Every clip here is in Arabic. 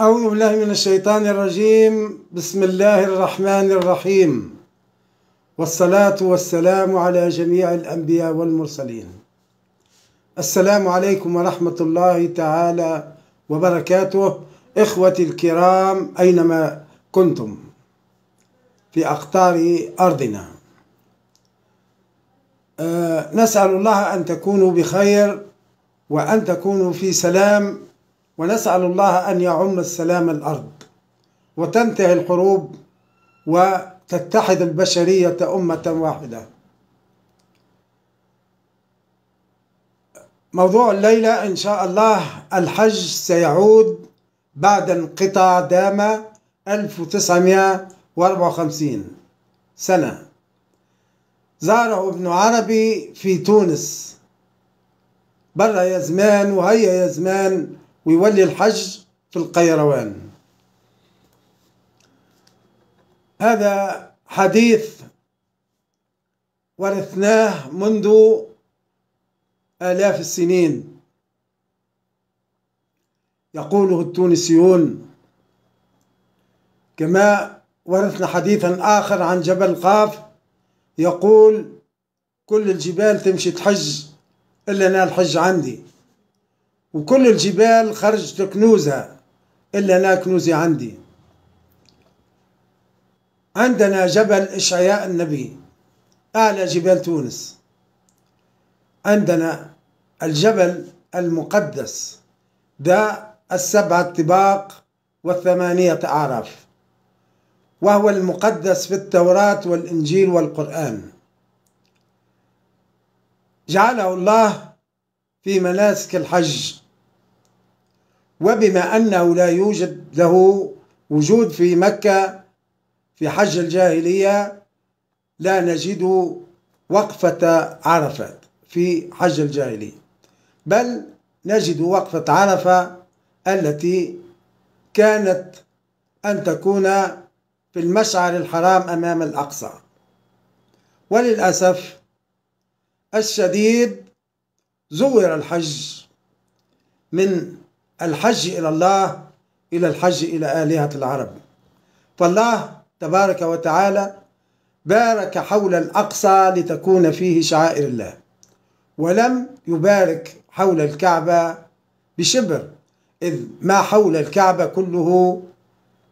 أعوذ بالله من الشيطان الرجيم بسم الله الرحمن الرحيم والصلاة والسلام على جميع الأنبياء والمرسلين السلام عليكم ورحمة الله تعالى وبركاته إخوتي الكرام أينما كنتم في أقطار أرضنا آه، نسأل الله أن تكونوا بخير وأن تكونوا في سلام ونسأل الله أن يعم السلام الأرض وتنتهي الحروب وتتحد البشرية أمة واحدة موضوع الليلة إن شاء الله الحج سيعود بعد انقطاع دام 1954 سنة زاره ابن عربي في تونس برا يا زمان وهيا يا زمان ويولي الحج في القيروان هذا حديث ورثناه منذ آلاف السنين يقوله التونسيون كما ورثنا حديثا آخر عن جبل قاف يقول كل الجبال تمشي تحج إلا أنا الحج عندي وكل الجبال خرجت كنوزها إلا أنا كنوزي عندي عندنا جبل إشعياء النبي أعلى جبال تونس عندنا الجبل المقدس ده السبعة طباق والثمانية أعراف وهو المقدس في التوراة والإنجيل والقرآن جعله الله في مناسك الحج وبما أنه لا يوجد له وجود في مكة في حج الجاهلية لا نجد وقفة عرفة في حج الجاهلية بل نجد وقفة عرفة التي كانت أن تكون في المشعر الحرام أمام الأقصى وللأسف الشديد زور الحج من الحج إلى الله إلى الحج إلى آلهة العرب فالله تبارك وتعالى بارك حول الأقصى لتكون فيه شعائر الله ولم يبارك حول الكعبة بشبر إذ ما حول الكعبة كله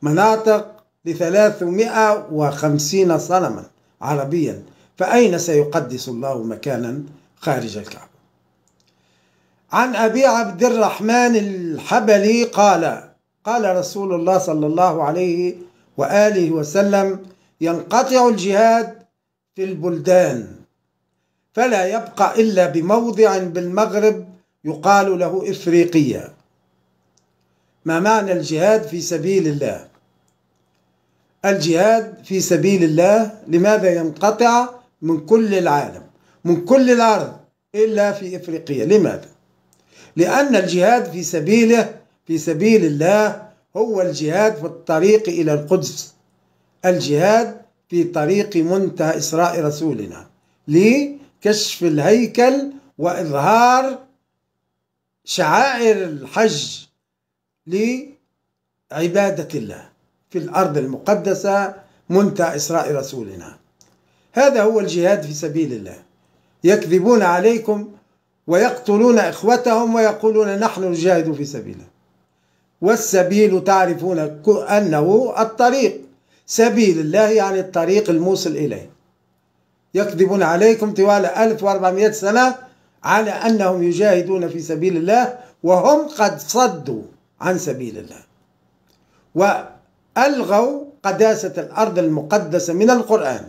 مناطق لثلاثمائة وخمسين صنما عربيا فأين سيقدس الله مكانا خارج الكعبة عن أبي عبد الرحمن الحبلي قال قال رسول الله صلى الله عليه وآله وسلم ينقطع الجهاد في البلدان فلا يبقى إلا بموضع بالمغرب يقال له إفريقية ما معنى الجهاد في سبيل الله الجهاد في سبيل الله لماذا ينقطع من كل العالم من كل الأرض إلا في إفريقيا لماذا لأن الجهاد في سبيله في سبيل الله هو الجهاد في الطريق إلى القدس الجهاد في طريق منتهى إسراء رسولنا لكشف الهيكل وإظهار شعائر الحج لعبادة الله في الأرض المقدسة منتهى إسراء رسولنا هذا هو الجهاد في سبيل الله يكذبون عليكم ويقتلون إخوتهم ويقولون نحن نجاهد في سبيله والسبيل تعرفون أنه الطريق سبيل الله يعني الطريق الموصل إليه يكذبون عليكم طوال 1400 سنة على أنهم يجاهدون في سبيل الله وهم قد صدوا عن سبيل الله وألغوا قداسة الأرض المقدسة من القرآن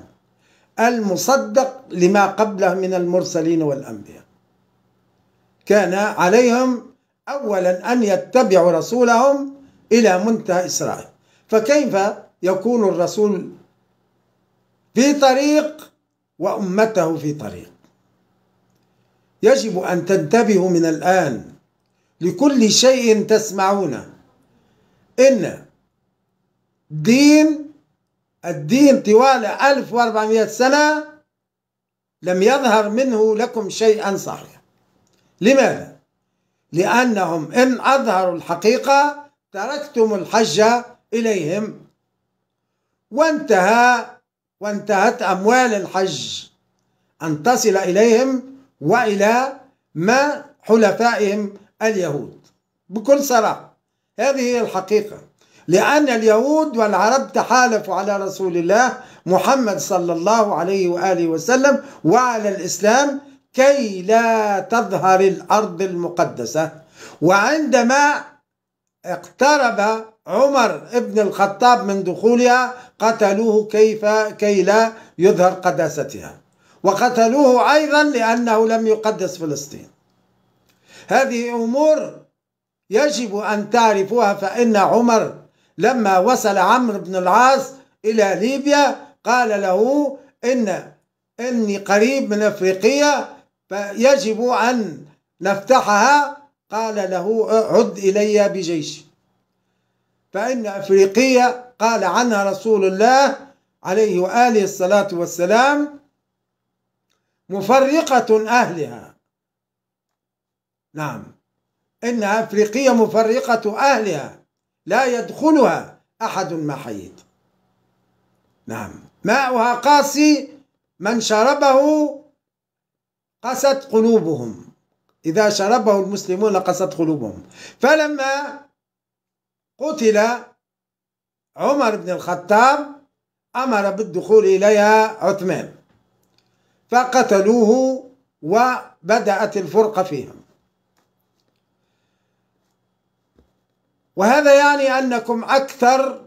المصدق لما قبله من المرسلين والأنبياء كان عليهم أولا أن يتبعوا رسولهم إلى منتهى إسرائيل فكيف يكون الرسول في طريق وأمته في طريق يجب أن تنتبهوا من الآن لكل شيء تسمعونه إن دين الدين طوال 1400 سنة لم يظهر منه لكم شيئا صحيح لماذا؟ لأنهم إن أظهروا الحقيقة تركتم الحج إليهم وانتهى وانتهت أموال الحج أن تصل إليهم وإلى ما حلفائهم اليهود بكل صراحة هذه هي الحقيقة لأن اليهود والعرب تحالفوا على رسول الله محمد صلى الله عليه وآله وسلم وعلى الإسلام كي لا تظهر الأرض المقدسة وعندما اقترب عمر ابن الخطاب من دخولها قتلوه كيف كي لا يظهر قداستها وقتلوه أيضا لأنه لم يقدس فلسطين هذه أمور يجب أن تعرفوها فإن عمر لما وصل عمرو بن العاص إلى ليبيا قال له إن إني قريب من أفريقيا فيجب أن نفتحها قال له عد إلي بجيش فإن أفريقية قال عنها رسول الله عليه وآله الصلاة والسلام مفرقة أهلها نعم إن أفريقية مفرقة أهلها لا يدخلها أحد ما حييت نعم ماؤها قاسي من شربه قست قلوبهم إذا شربه المسلمون قست قلوبهم فلما قتل عمر بن الخطاب أمر بالدخول إليها عثمان فقتلوه وبدأت الفرقة فيهم وهذا يعني أنكم أكثر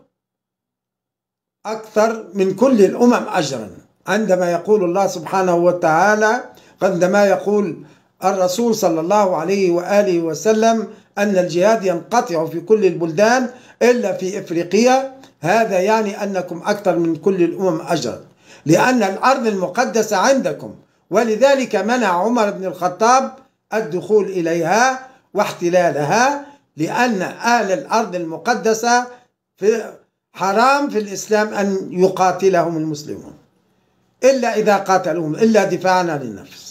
أكثر من كل الأمم أجرا عندما يقول الله سبحانه وتعالى عندما يقول الرسول صلى الله عليه وآله وسلم أن الجهاد ينقطع في كل البلدان إلا في إفريقيا هذا يعني أنكم أكثر من كل الأمم أجرا لأن الأرض المقدسة عندكم ولذلك منع عمر بن الخطاب الدخول إليها واحتلالها لأن أهل الأرض المقدسة في حرام في الإسلام أن يقاتلهم المسلمون إلا إذا قاتلوهم إلا دفاعا للنفس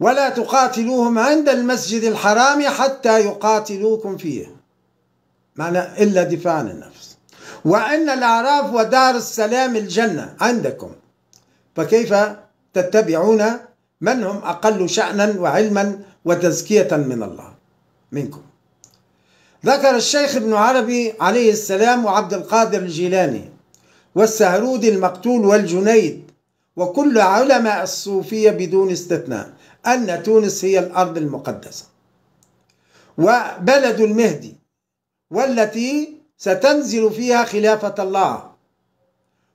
ولا تقاتلوهم عند المسجد الحرام حتى يقاتلوكم فيه معنى إلا دفاع عن النفس وأن الأعراف ودار السلام الجنة عندكم فكيف تتبعون من هم أقل شأنا وعلما وتزكية من الله منكم ذكر الشيخ ابن عربي عليه السلام وعبد القادر الجيلاني والسهرودي المقتول والجنيد وكل علماء الصوفية بدون استثناء أن تونس هي الأرض المقدسة وبلد المهدي والتي ستنزل فيها خلافة الله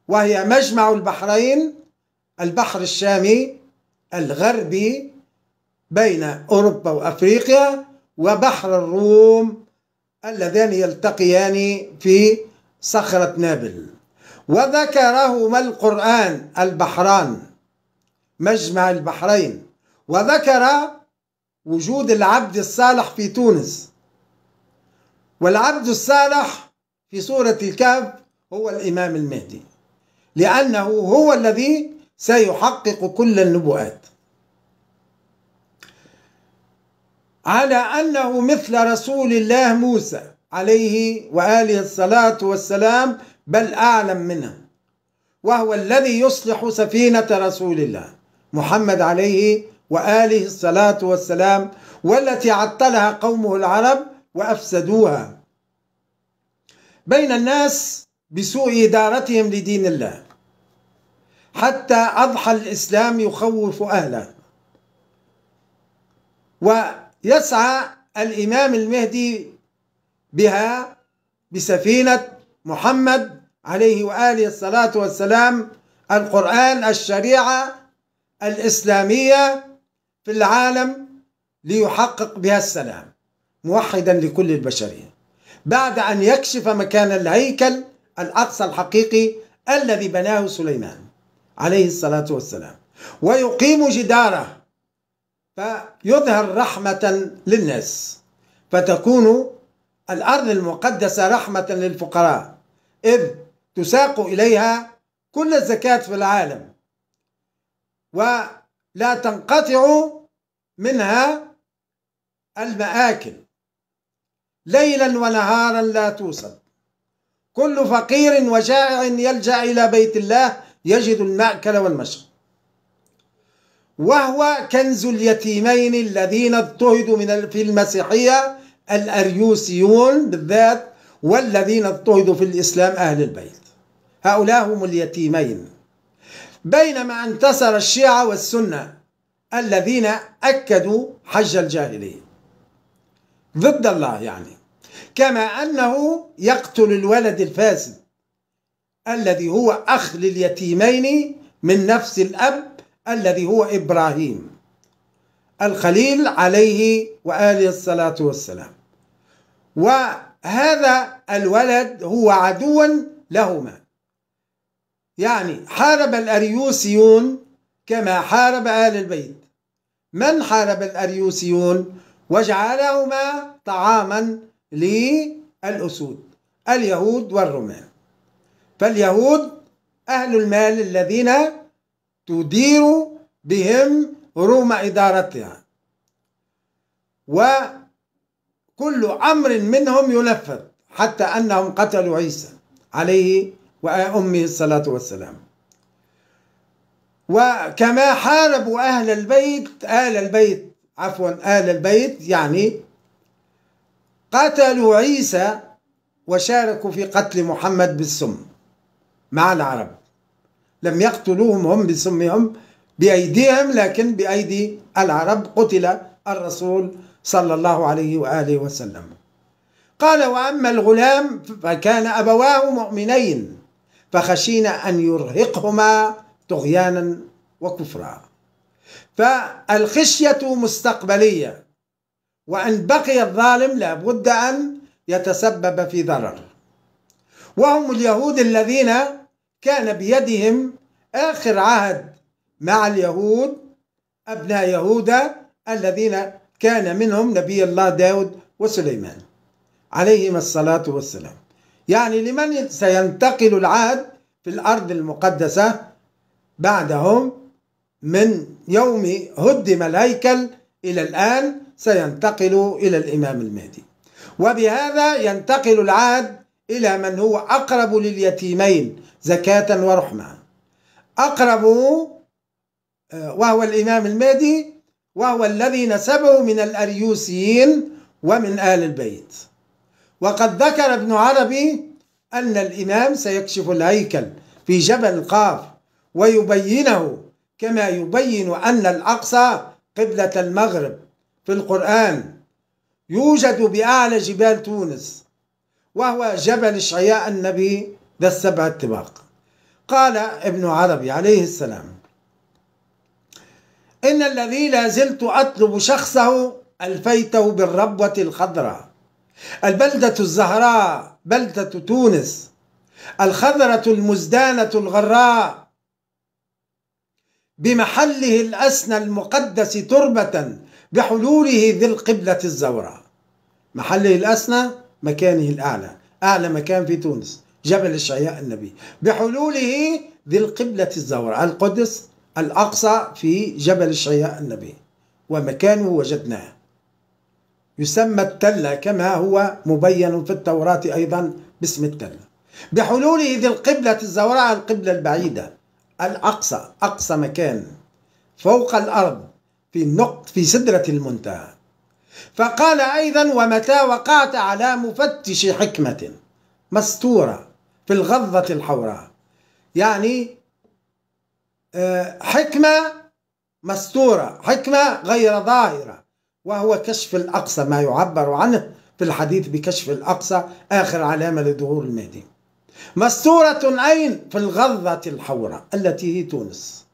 وهي مجمع البحرين البحر الشامي الغربي بين أوروبا وأفريقيا وبحر الروم اللذان يلتقيان في صخرة نابل وذكرهما القرآن البحران مجمع البحرين وذكر وجود العبد الصالح في تونس والعبد الصالح في سورة الكهف هو الإمام المهدي لأنه هو الذي سيحقق كل النبوءات على أنه مثل رسول الله موسى عليه وآله الصلاة والسلام بل أعلم منه وهو الذي يصلح سفينة رسول الله محمد عليه وآله الصلاة والسلام والتي عطلها قومه العرب وأفسدوها بين الناس بسوء إدارتهم لدين الله حتى أضحى الإسلام يخوف أهله ويسعى الإمام المهدي بها بسفينة محمد عليه وآله الصلاة والسلام القرآن الشريعة الإسلامية في العالم ليحقق بها السلام موحدا لكل البشريه بعد ان يكشف مكان الهيكل الاقصى الحقيقي الذي بناه سليمان عليه الصلاه والسلام ويقيم جداره فيظهر رحمه للناس فتكون الارض المقدسه رحمه للفقراء اذ تساق اليها كل الزكاه في العالم و لا تنقطع منها المآكل ليلا ونهارا لا توصل كل فقير وجائع يلجأ إلى بيت الله يجد المأكل والمشرب وهو كنز اليتيمين الذين اضطهدوا من في المسيحية الأريوسيون بالذات والذين اضطهدوا في الإسلام أهل البيت هؤلاء هم اليتيمين بينما انتصر الشيعة والسنة الذين أكدوا حج الجاهلية ضد الله يعني كما أنه يقتل الولد الفاسد الذي هو أخ لليتيمين من نفس الأب الذي هو إبراهيم الخليل عليه وآله الصلاة والسلام وهذا الولد هو عدو لهما يعني حارب الأريوسيون كما حارب آل البيت من حارب الأريوسيون وجعلهما طعاما للأسود اليهود والرومان فاليهود أهل المال الذين تدير بهم روم إدارتها وكل أمر منهم ينفذ حتى أنهم قتلوا عيسى عليه وأمه الصلاة والسلام وكما حاربوا أهل البيت آل البيت عفوا آل البيت يعني قتلوا عيسى وشاركوا في قتل محمد بالسم مع العرب لم يقتلوهم هم بسمهم بأيديهم لكن بأيدي العرب قتل الرسول صلى الله عليه وآله وسلم قال وأما الغلام فكان أبواه مؤمنين فخشينا أن يرهقهما طغيانا وكفرا فالخشية مستقبلية وأن بقي الظالم لابد أن يتسبب في ضرر وهم اليهود الذين كان بيدهم آخر عهد مع اليهود أبناء يهودا الذين كان منهم نبي الله داود وسليمان عليهما الصلاة والسلام يعني لمن سينتقل العهد في الأرض المقدسة بعدهم من يوم هدم الهيكل إلى الآن سينتقل إلى الإمام المهدي وبهذا ينتقل العهد إلى من هو أقرب لليتيمين زكاة ورحمة أقرب آه، وهو الإمام المهدي وهو الذي نسبه من الأريوسيين ومن آل البيت وقد ذكر ابن عربي أن الإمام سيكشف الهيكل في جبل قاف ويبينه كما يبين أن الأقصى قبلة المغرب في القرآن يوجد بأعلى جبال تونس وهو جبل شعياء النبي ذا السبع الطباق قال ابن عربي عليه السلام إن الذي لا زلت أطلب شخصه ألفيته بالربوة الخضراء البلدة الزهراء بلدة تونس الخضرة المزدانة الغراء بمحله الأسنى المقدس تربة بحلوله ذي القبلة الزوراء محله الأسنى مكانه الأعلى أعلى مكان في تونس جبل الشعياء النبي بحلوله ذي القبلة الزوراء القدس الأقصى في جبل الشعياء النبي ومكانه وجدناه يسمى التلة كما هو مبين في التوراة أيضا باسم التلة بحلوله ذي القبلة الزوراء القبلة البعيدة الأقصى أقصى مكان فوق الأرض في النقط في سدرة المنتهى فقال أيضا ومتى وقعت على مفتش حكمة مستورة في الغضة الحوراء يعني آه، حكمة مستورة حكمة غير ظاهرة وهو كشف الأقصى ما يعبر عنه في الحديث بكشف الأقصى آخر علامة لظهور المهدي مستورة عين في الغضة الحوراء التي هي تونس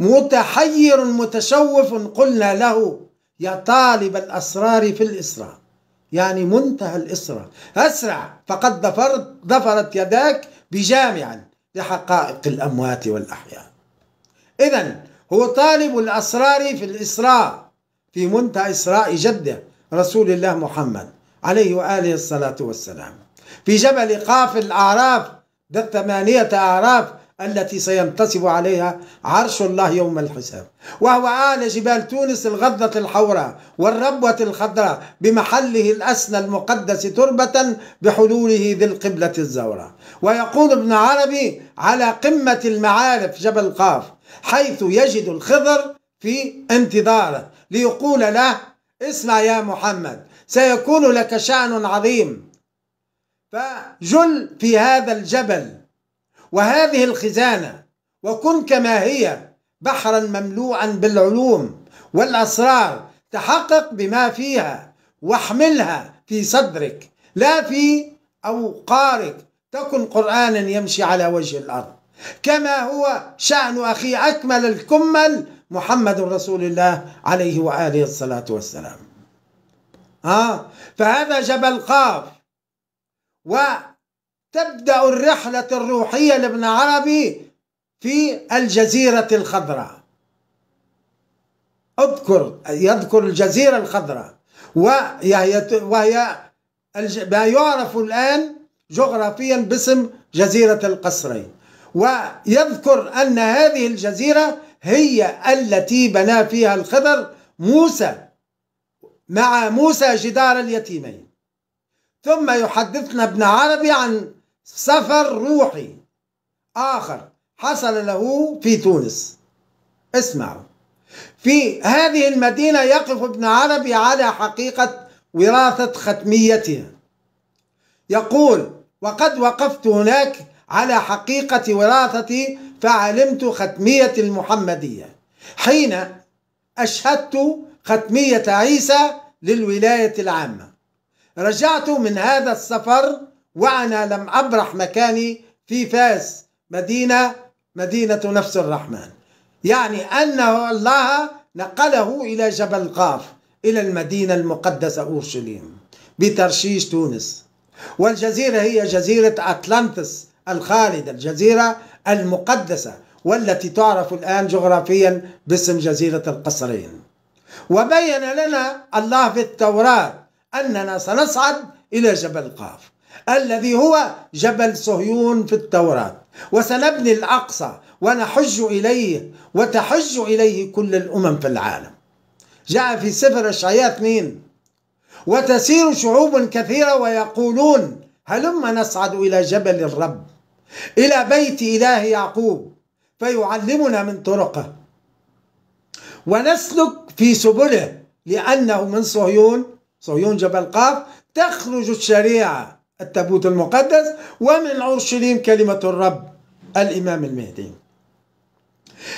متحير متشوف قلنا له يا طالب الأسرار في الإسراء يعني منتهى الإسراء أسرع فقد ضفرت, ضفرت يداك بجامع لحقائق الأموات والأحياء إذا هو طالب الأسرار في الإسراء في منتهى إسراء جده رسول الله محمد عليه وآله الصلاة والسلام في جبل قاف الأعراف ذا الثمانية أعراف التي سينتصب عليها عرش الله يوم الحساب وهو أعلى جبال تونس الغضة الحورة والربوة الخضراء بمحله الأسنى المقدس تربة بحلوله ذي القبلة الزورة ويقول ابن عربي على قمة المعارف جبل قاف حيث يجد الخضر في انتظاره ليقول له اسمع يا محمد سيكون لك شأن عظيم فجل في هذا الجبل وهذه الخزانة وكن كما هي بحرا مملوعا بالعلوم والأسرار تحقق بما فيها واحملها في صدرك لا في أوقارك تكن قرآنا يمشي على وجه الأرض كما هو شأن أخي أكمل الكمل محمد رسول الله عليه وآله الصلاة والسلام ها فهذا جبل قاف وتبدأ الرحلة الروحية لابن عربي في الجزيرة الخضراء اذكر يذكر الجزيرة الخضراء وهي وهي ما يعرف الآن جغرافيا باسم جزيرة القصرين ويذكر أن هذه الجزيرة هي التي بنى فيها الخضر موسى مع موسى جدار اليتيمين ثم يحدثنا ابن عربي عن سفر روحي آخر حصل له في تونس اسمعوا في هذه المدينة يقف ابن عربي على حقيقة وراثة ختميتها يقول وقد وقفت هناك على حقيقة وراثتي فعلمت ختمية المحمدية حين أشهدت ختمية عيسى للولاية العامة رجعت من هذا السفر وأنا لم أبرح مكاني في فاس مدينة مدينة نفس الرحمن يعني أنه الله نقله إلى جبل قاف إلى المدينة المقدسة أورشليم بترشيش تونس والجزيرة هي جزيرة أتلانتس الخالدة الجزيرة المقدسة والتي تعرف الآن جغرافيا باسم جزيرة القصرين وبين لنا الله في التوراة أننا سنصعد إلى جبل قاف الذي هو جبل صهيون في التوراة وسنبني الأقصى ونحج إليه وتحج إليه كل الأمم في العالم جاء في سفر الشعياء اثنين وتسير شعوب كثيرة ويقولون هلما نصعد إلى جبل الرب إلى بيت إله يعقوب فيعلمنا من طرقه ونسلك في سبله لأنه من صهيون صهيون جبل قاف تخرج الشريعة التابوت المقدس ومن أورشليم كلمة الرب الإمام المهدي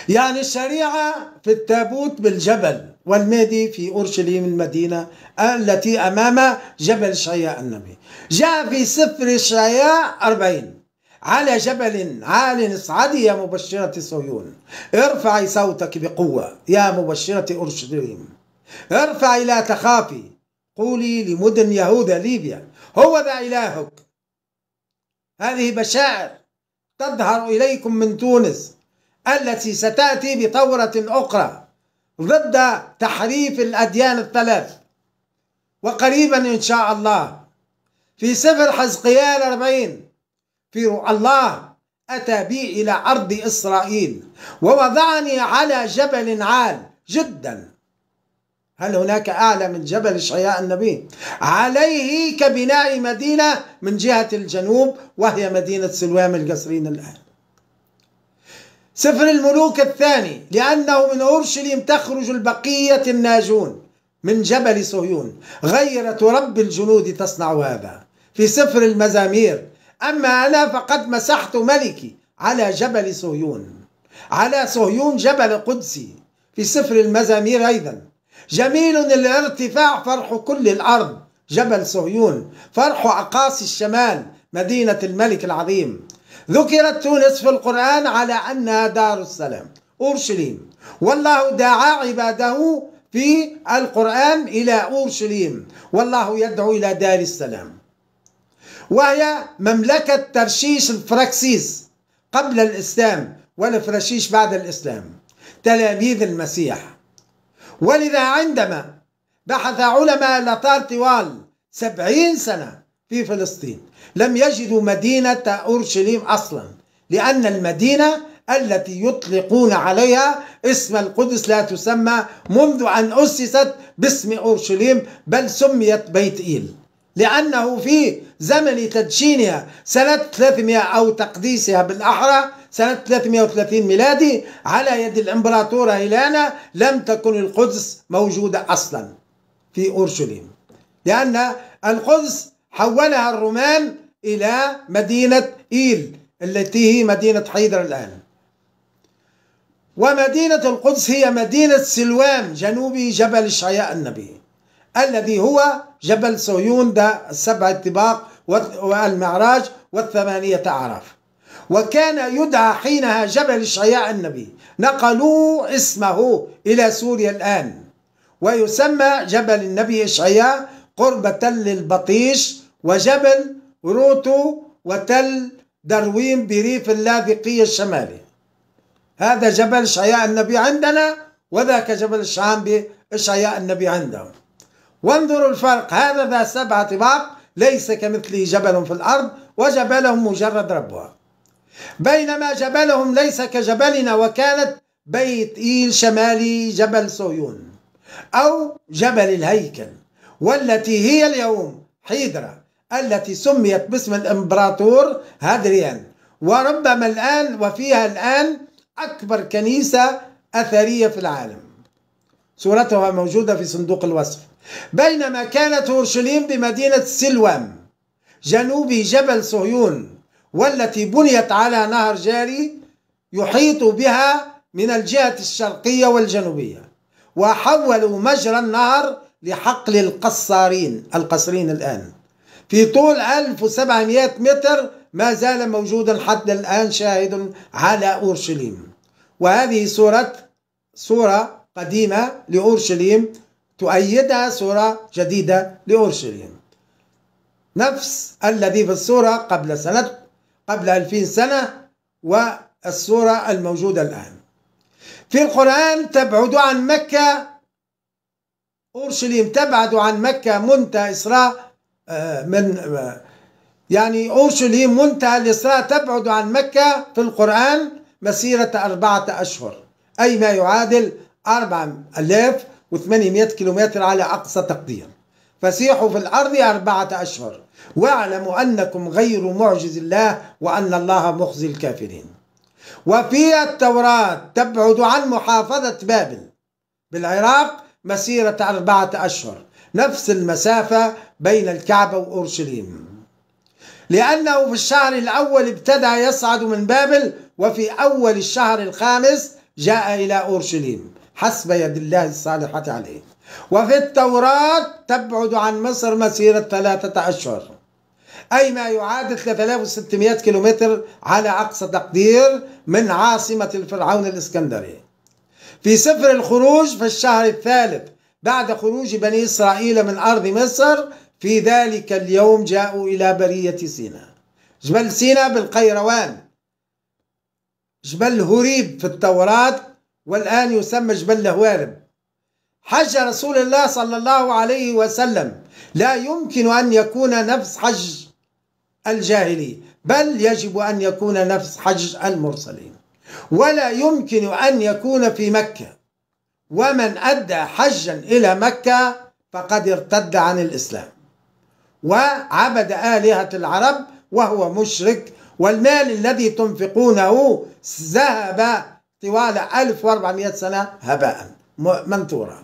يعني الشريعة في التابوت بالجبل والمهدي في أورشليم المدينة التي أمام جبل شياء النبي جاء في سفر شياء أربعين على جبل عال اصعدي يا مبشرة صهيون ارفعي صوتك بقوة يا مبشرة أورشليم ارفعي لا تخافي قولي لمدن يهوذا ليبيا هو ذا إلهك هذه بشائر تظهر إليكم من تونس التي ستأتي بثورة أخرى ضد تحريف الأديان الثلاث وقريبا إن شاء الله في سفر حزقيال 40 في الله أتى بي إلى أرض إسرائيل ووضعني على جبل عال جدا هل هناك أعلى من جبل إشعياء النبي عليه كبناء مدينة من جهة الجنوب وهي مدينة سلوام القصرين الآن سفر الملوك الثاني لأنه من أورشليم تخرج البقية الناجون من جبل صهيون غيرة رب الجنود تصنع هذا في سفر المزامير أما أنا فقد مسحت ملكي على جبل صهيون على صهيون جبل قدسي في سفر المزامير أيضا جميل الارتفاع فرح كل الأرض جبل صهيون فرح أقاصي الشمال مدينة الملك العظيم ذكرت تونس في القرآن على أنها دار السلام أورشليم والله دعا عباده في القرآن إلى أورشليم والله يدعو إلى دار السلام وهي مملكة ترشيش الفراكسيس قبل الإسلام والفرشيش بعد الإسلام تلاميذ المسيح ولذا عندما بحث علماء لطار طوال سبعين سنة في فلسطين لم يجدوا مدينة أورشليم أصلا لأن المدينة التي يطلقون عليها اسم القدس لا تسمى منذ أن أسست باسم أورشليم بل سميت بيت إيل لأنه في زمن تدشينها سنة 300 أو تقديسها بالأحرى سنة 330 ميلادي على يد الإمبراطورة هيلانا لم تكن القدس موجودة أصلا في أورشليم لأن القدس حولها الرومان إلى مدينة إيل التي هي مدينة حيدر الآن ومدينة القدس هي مدينة سلوان جنوب جبل الشعياء النبي الذي هو جبل صهيون ده السبع اتباق والمعراج والثمانية أعراف وكان يدعى حينها جبل شياع النبي نقلوا اسمه إلى سوريا الآن ويسمى جبل النبي إشعياء قرب تل البطيش وجبل روتو وتل دروين بريف اللاذقية الشمالي هذا جبل إشعياء النبي عندنا وذاك جبل الشعام بإشعياء النبي عندهم وانظروا الفرق هذا ذا سبع طباق ليس كمثله جبل في الأرض وجبلهم مجرد ربوة بينما جبلهم ليس كجبلنا وكانت بيت إيل شمالي جبل صهيون أو جبل الهيكل والتي هي اليوم حيدرة التي سميت باسم الإمبراطور هادريان وربما الآن وفيها الآن أكبر كنيسة أثرية في العالم صورتها موجودة في صندوق الوصف بينما كانت اورشليم بمدينه سلوام جنوب جبل صهيون والتي بنيت على نهر جاري يحيط بها من الجهه الشرقيه والجنوبيه وحولوا مجرى النهر لحقل القصارين القصرين الان في طول 1700 متر ما زال موجودا حتى الآن شاهد على أورشليم وهذه صورة صورة قديمة لأورشليم تؤيدها صورة جديدة لأورشليم نفس الذي في الصورة قبل سنة قبل 2000 سنة والصورة الموجودة الآن في القرآن تبعد عن مكة أورشليم تبعد عن مكة منتهى إسراء آه، من آه، يعني أورشليم منتهى الإسراء تبعد عن مكة في القرآن مسيرة أربعة أشهر أي ما يعادل أربعة ألاف و800 كيلومتر على أقصى تقدير فسيحوا في الأرض أربعة أشهر واعلموا أنكم غير معجز الله وأن الله مخزي الكافرين وفي التوراة تبعد عن محافظة بابل بالعراق مسيرة أربعة أشهر نفس المسافة بين الكعبة وأورشليم لأنه في الشهر الأول ابتدى يصعد من بابل وفي أول الشهر الخامس جاء إلى أورشليم حسب يد الله الصالحة عليه وفي التوراة تبعد عن مصر مسيرة ثلاثة أشهر أي ما يعادل 3600 كيلومتر على أقصى تقدير من عاصمة الفرعون الإسكندري في سفر الخروج في الشهر الثالث بعد خروج بني إسرائيل من أرض مصر في ذلك اليوم جاءوا إلى برية سينا جبل سينا بالقيروان جبل هريب في التوراة والآن يسمى جبل لهوارم حج رسول الله صلى الله عليه وسلم لا يمكن أن يكون نفس حج الجاهلي بل يجب أن يكون نفس حج المرسلين ولا يمكن أن يكون في مكة ومن أدى حجا إلى مكة فقد ارتد عن الإسلام وعبد آلهة العرب وهو مشرك والمال الذي تنفقونه ذهب طوال 1400 سنة هباء منثورا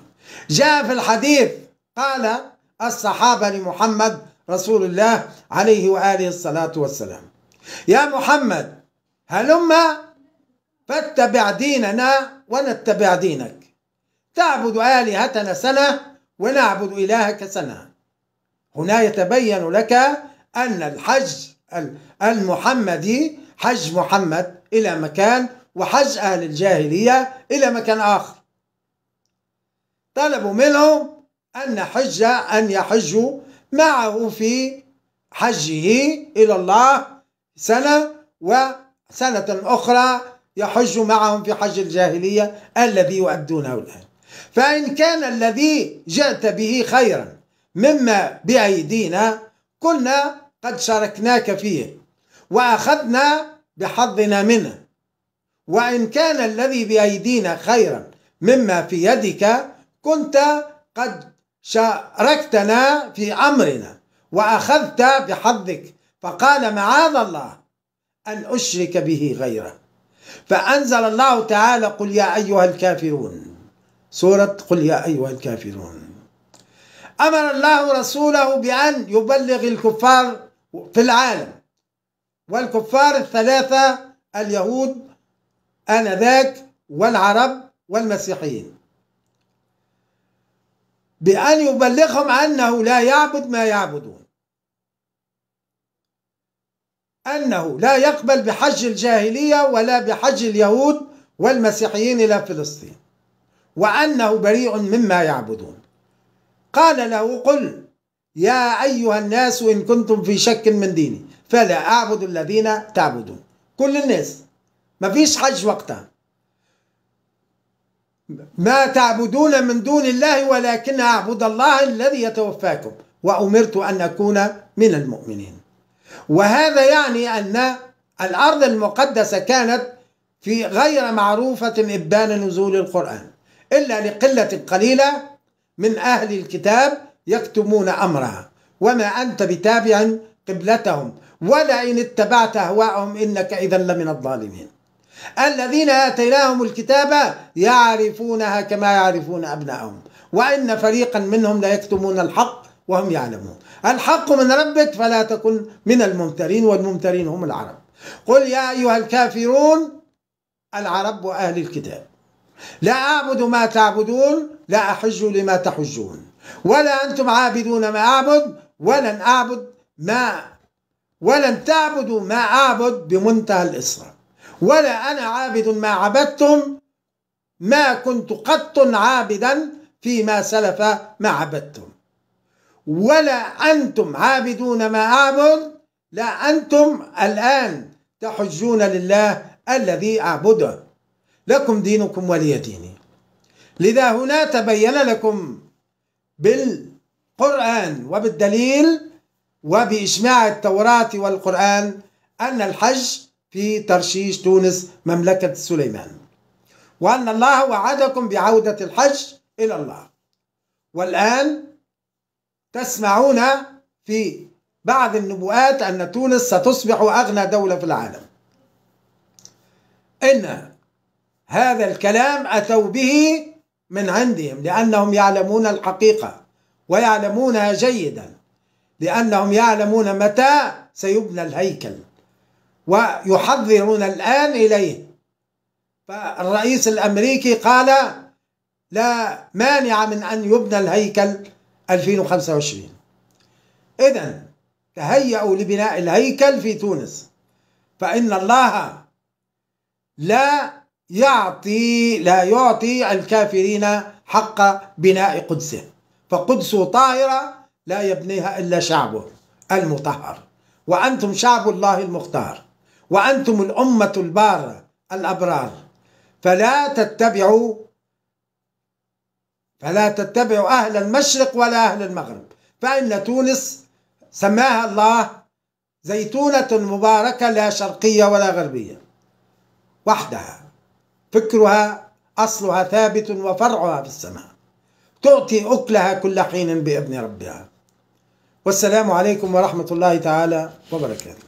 جاء في الحديث قال الصحابة لمحمد رسول الله عليه وآله الصلاة والسلام يا محمد هلم فاتبع ديننا ونتبع دينك تعبد آلهتنا سنة ونعبد إلهك سنة هنا يتبين لك أن الحج المحمدي حج محمد إلى مكان وحج أهل الجاهلية إلى مكان آخر طلبوا منهم أن حج أن يحجوا معه في حجه إلى الله سنة وسنة أخرى يحج معهم في حج الجاهلية الذي يؤدونه الآن فإن كان الذي جئت به خيرا مما بأيدينا كنا قد شاركناك فيه وأخذنا بحظنا منه وإن كان الذي بأيدينا خيرا مما في يدك كنت قد شاركتنا في أمرنا وأخذت بحظك فقال معاذ الله أن أشرك به غيره فأنزل الله تعالى قل يا أيها الكافرون سورة قل يا أيها الكافرون أمر الله رسوله بأن يبلغ الكفار في العالم والكفار الثلاثة اليهود آنذاك والعرب والمسيحيين بأن يبلغهم أنه لا يعبد ما يعبدون أنه لا يقبل بحج الجاهلية ولا بحج اليهود والمسيحيين إلى فلسطين وأنه بريء مما يعبدون قال له قل يا أيها الناس إن كنتم في شك من ديني فلا أعبد الذين تعبدون كل الناس ما فيش حج وقتها ما تعبدون من دون الله ولكن أعبد الله الذي يتوفاكم وأمرت أن أكون من المؤمنين وهذا يعني أن الأرض المقدسة كانت في غير معروفة إبان نزول القرآن إلا لقلة قليلة من أهل الكتاب يكتمون أمرها وما أنت بتابع قبلتهم ولا إن اتبعت أهواءهم إنك إذا لمن الظالمين الذين آتيناهم الكتاب يعرفونها كما يعرفون أبنائهم وإن فريقا منهم ليكتمون الحق وهم يعلمون الحق من ربك فلا تكن من الممترين والممترين هم العرب قل يا أيها الكافرون العرب وأهل الكتاب لا أعبد ما تعبدون لا أحج لما تحجون ولا أنتم عابدون ما أعبد ولن أعبد ما ولن تعبدوا ما أعبد بمنتهى الإصرار ولا أنا عابد ما عبدتم ما كنت قط عابدا فيما سلف ما عبدتم ولا أنتم عابدون ما أعبد لا أنتم الآن تحجون لله الذي أعبده لكم دينكم ولي ديني لذا هنا تبين لكم بالقرآن وبالدليل وبإجماع التوراة والقرآن أن الحج في ترشيش تونس مملكة سليمان وأن الله وعدكم بعودة الحج إلى الله والآن تسمعون في بعض النبوءات أن تونس ستصبح أغنى دولة في العالم إن هذا الكلام أتوا به من عندهم لأنهم يعلمون الحقيقة ويعلمونها جيدا لأنهم يعلمون متى سيبنى الهيكل ويحضرون الآن إليه فالرئيس الأمريكي قال لا مانع من أن يبنى الهيكل 2025 إذا تهيأوا لبناء الهيكل في تونس فإن الله لا يعطي لا يعطي الكافرين حق بناء قدسه فقدس طاهرة لا يبنيها إلا شعبه المطهر وأنتم شعب الله المختار وأنتم الأمة البارة الأبرار فلا تتبعوا فلا تتبعوا أهل المشرق ولا أهل المغرب فإن تونس سماها الله زيتونة مباركة لا شرقية ولا غربية وحدها فكرها أصلها ثابت وفرعها في السماء تعطي أكلها كل حين بإذن ربها والسلام عليكم ورحمة الله تعالى وبركاته